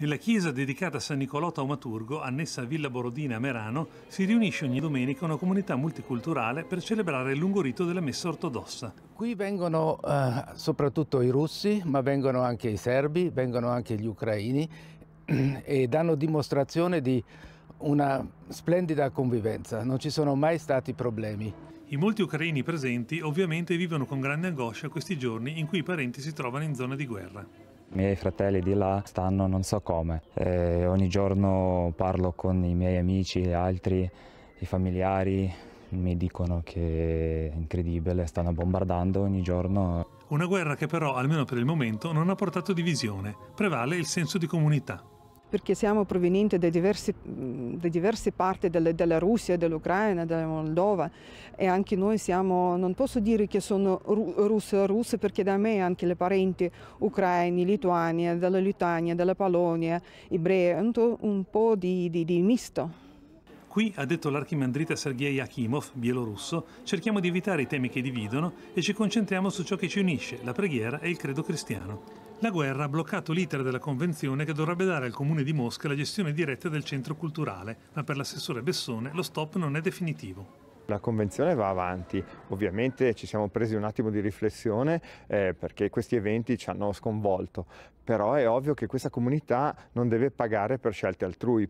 Nella chiesa dedicata a San Nicolò Taumaturgo, annessa a Villa Borodina a Merano, si riunisce ogni domenica una comunità multiculturale per celebrare il lungo rito della messa ortodossa. Qui vengono eh, soprattutto i russi, ma vengono anche i serbi, vengono anche gli ucraini e danno dimostrazione di una splendida convivenza, non ci sono mai stati problemi. I molti ucraini presenti ovviamente vivono con grande angoscia questi giorni in cui i parenti si trovano in zona di guerra. I miei fratelli di là stanno non so come. Eh, ogni giorno parlo con i miei amici, e altri, i familiari, mi dicono che è incredibile, stanno bombardando ogni giorno. Una guerra che però, almeno per il momento, non ha portato divisione. Prevale il senso di comunità perché siamo provenienti da diverse, da diverse parti della, della Russia, dell'Ucraina, della Moldova e anche noi siamo, non posso dire che sono russa russa perché da me anche le parenti ucraini, lituani, della Lituania, della Polonia, ebrei, un, un po' di, di, di misto. Qui, ha detto l'archimandrita Sergei Akimov, bielorusso, cerchiamo di evitare i temi che dividono e ci concentriamo su ciò che ci unisce, la preghiera e il credo cristiano. La guerra ha bloccato l'iter della convenzione che dovrebbe dare al comune di Mosca la gestione diretta del centro culturale, ma per l'assessore Bessone lo stop non è definitivo. La convenzione va avanti, ovviamente ci siamo presi un attimo di riflessione eh, perché questi eventi ci hanno sconvolto, però è ovvio che questa comunità non deve pagare per scelte altrui.